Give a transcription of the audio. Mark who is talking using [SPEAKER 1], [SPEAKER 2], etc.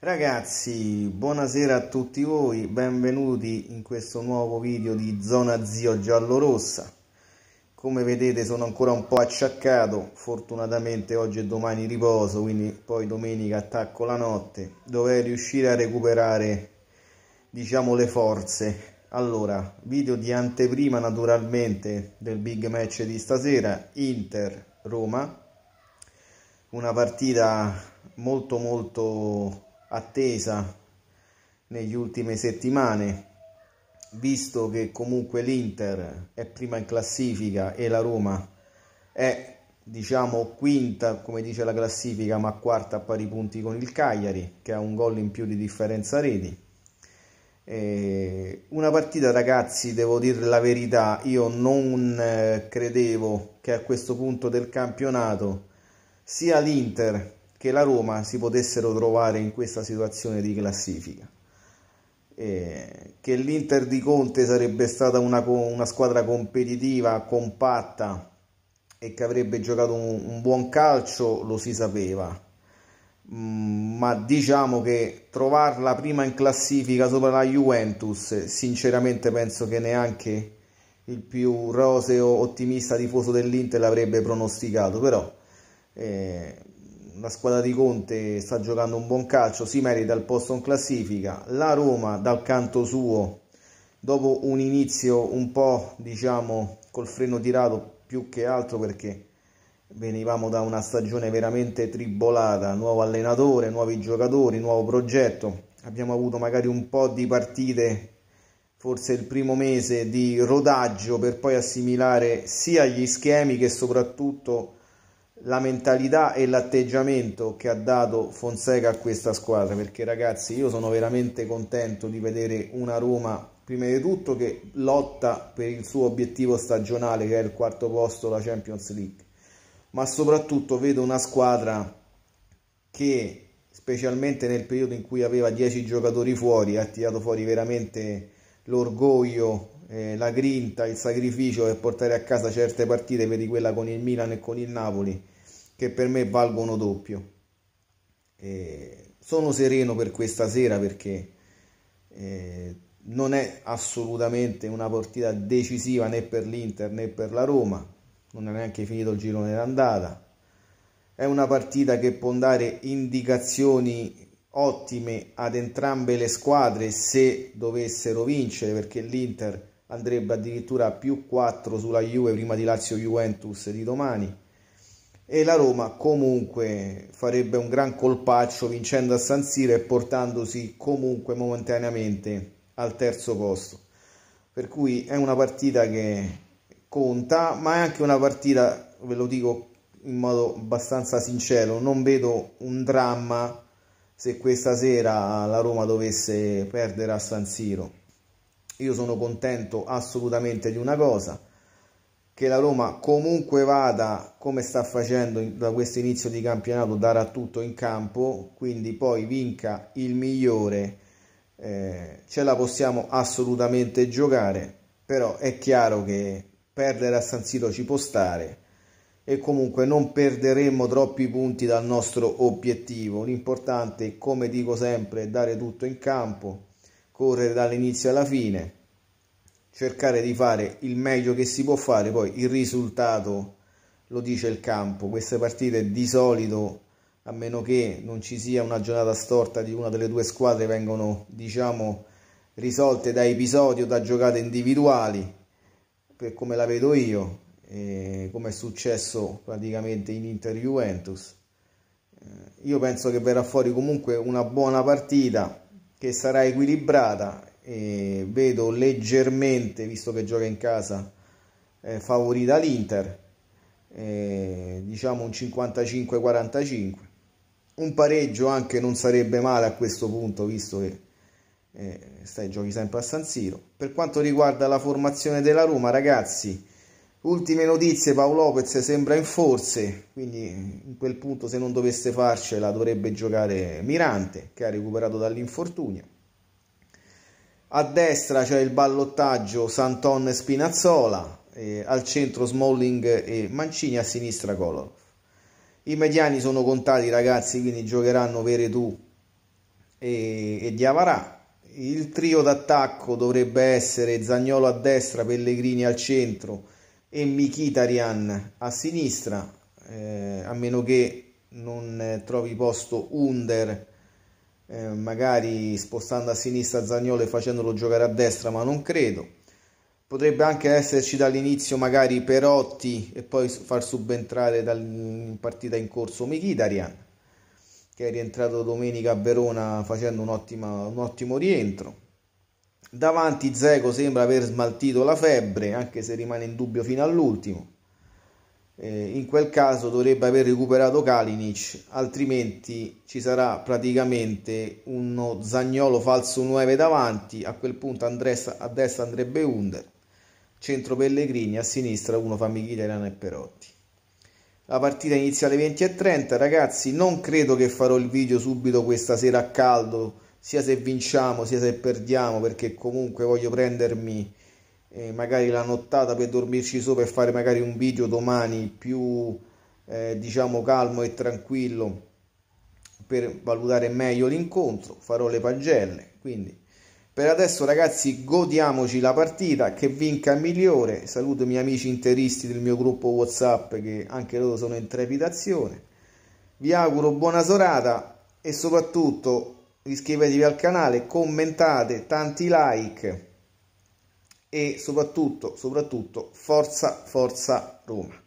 [SPEAKER 1] Ragazzi, buonasera a tutti voi, benvenuti in questo nuovo video di Zona Zio Giallo Rossa. Come vedete sono ancora un po' acciaccato, fortunatamente oggi e domani riposo, quindi poi domenica attacco la notte. Dovrei riuscire a recuperare, diciamo, le forze. Allora, video di anteprima naturalmente del big match di stasera, Inter-Roma. Una partita molto molto attesa negli ultime settimane, visto che comunque l'Inter è prima in classifica e la Roma è diciamo quinta come dice la classifica ma quarta a pari punti con il Cagliari che ha un gol in più di differenza reti una partita, ragazzi, devo dire la verità, io non eh, credevo che a questo punto del campionato sia l'Inter che la Roma si potessero trovare in questa situazione di classifica. Eh, che l'Inter di Conte sarebbe stata una, una, squadra competitiva, compatta e che avrebbe giocato un, un buon calcio lo si sapeva, mm, ma diciamo che trovarla prima in classifica sopra la Juventus, sinceramente penso che neanche il più roseo ottimista tifoso dell'Inter l'avrebbe pronosticato, però eh, la squadra di Conte sta giocando un buon calcio, si merita il posto in classifica. La Roma dal canto suo, dopo un inizio un po' diciamo col freno tirato più che altro perché venivamo da una stagione veramente tribolata, nuovo allenatore, nuovi giocatori, nuovo progetto. Abbiamo avuto magari un po' di partite, forse il primo mese di rodaggio per poi assimilare sia gli schemi che soprattutto la mentalità e l'atteggiamento che ha dato Fonseca a questa squadra perché ragazzi io sono veramente contento di vedere una Roma prima di tutto che lotta per il suo obiettivo stagionale che è il quarto posto la Champions League ma soprattutto vedo una squadra che specialmente nel periodo in cui aveva 10 giocatori fuori ha tirato fuori veramente l'orgoglio eh, la grinta, il sacrificio per portare a casa certe partite, vedi quella con il Milan e con il Napoli, che per me valgono doppio. Eh, sono sereno per questa sera perché eh, non è assolutamente una partita decisiva né per l'Inter né per la Roma, non è neanche finito il girone d'andata. È una partita che può dare indicazioni ottime ad entrambe le squadre se dovessero vincere perché l'Inter andrebbe addirittura a più 4 sulla Juve prima di Lazio Juventus di domani e la Roma comunque farebbe un gran colpaccio vincendo a San Siro e portandosi comunque momentaneamente al terzo posto. Per cui è una partita che conta, ma è anche una partita, ve lo dico in modo abbastanza sincero, non vedo un dramma se questa sera la Roma dovesse perdere a San Siro. Io sono contento assolutamente di una cosa, che la Roma comunque vada come sta facendo da questo inizio di campionato darà tutto in campo quindi poi vinca il migliore eh, ce la possiamo assolutamente giocare però è chiaro che perdere a San Siro ci può stare e comunque non perderemo troppi punti dal nostro obiettivo l'importante come dico sempre è dare tutto in campo correre dall'inizio alla fine cercare di fare il meglio che si può fare, poi il risultato lo dice il campo, queste partite di solito a meno che non ci sia una giornata storta di una delle due squadre vengono diciamo risolte da episodi o da giocate individuali per come la vedo io eh, come è successo praticamente in Inter Juventus eh, io penso che verrà fuori comunque una buona partita che sarà equilibrata e vedo leggermente, visto che gioca in casa, eh, favorita l'Inter, eh, diciamo un 55-45. Un pareggio anche non sarebbe male a questo punto, visto che eh, stai, giochi sempre a San Siro. Per quanto riguarda la formazione della Roma, ragazzi, ultime notizie, Paolo Lopez sembra in forze, quindi eh, in quel punto se non dovesse farcela dovrebbe giocare Mirante, che ha recuperato dall'infortunio a destra c'è il ballottaggio Santon Spinazzola, eh, al centro Smalling e Mancini, a sinistra Color. I mediani sono contati ragazzi, quindi giocheranno Veretù e, e Diavarà. Il trio d'attacco dovrebbe essere Zagnolo a destra, Pellegrini al centro e Michitarian a sinistra, eh, a meno che non trovi posto Under eh, magari spostando a sinistra Zagnolo e facendolo giocare a destra, ma non credo. Potrebbe anche esserci dall'inizio magari Perotti e poi far subentrare dal, in partita in corso Michidarian, che è rientrato domenica a Verona facendo un, ottima, un ottimo rientro. Davanti Zeco sembra aver smaltito la febbre, anche se rimane in dubbio fino all'ultimo eh, in quel caso dovrebbe aver recuperato Kalinic, altrimenti ci sarà praticamente uno Zagnolo falso 9 davanti, a quel punto Andres, a destra andrebbe Under, centro Pellegrini, a sinistra uno fa Michiliano e Perotti. La partita inizia alle 20.30, ragazzi non credo che farò il video subito questa sera a caldo, sia se vinciamo sia se perdiamo, perché comunque voglio prendermi eh, magari la nottata per dormirci sopra e fare magari un video domani più eh, diciamo calmo e tranquillo per valutare meglio l'incontro farò le pagelle quindi per adesso ragazzi godiamoci la partita che vinca migliore saluto i miei amici interisti del mio gruppo whatsapp che anche loro sono in trepidazione vi auguro buona serata e soprattutto iscrivetevi al canale commentate tanti like e soprattutto, soprattutto forza, forza Roma.